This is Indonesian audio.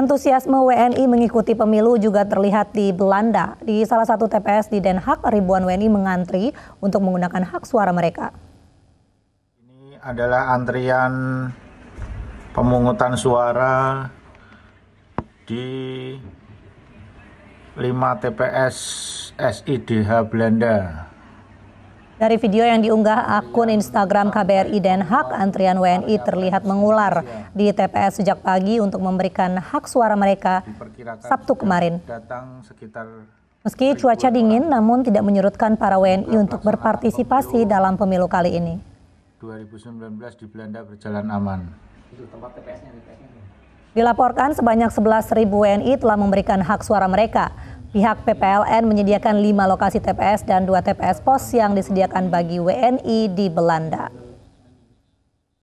Antusiasme WNI mengikuti pemilu juga terlihat di Belanda. Di salah satu TPS di Den Haag, ribuan WNI mengantri untuk menggunakan hak suara mereka. Ini adalah antrian pemungutan suara di 5 TPS SIDH Belanda. Dari video yang diunggah akun Instagram KBRI Den Haag, antrian WNI terlihat mengular di TPS sejak pagi untuk memberikan hak suara mereka Sabtu kemarin. Meski cuaca dingin, namun tidak menyurutkan para WNI nah, untuk berpartisipasi dalam pemilu kali ini. 2019 di Belanda berjalan aman. Dilaporkan sebanyak 11.000 WNI telah memberikan hak suara mereka. Pihak PPLN menyediakan lima lokasi TPS dan dua TPS pos yang disediakan bagi WNI di Belanda.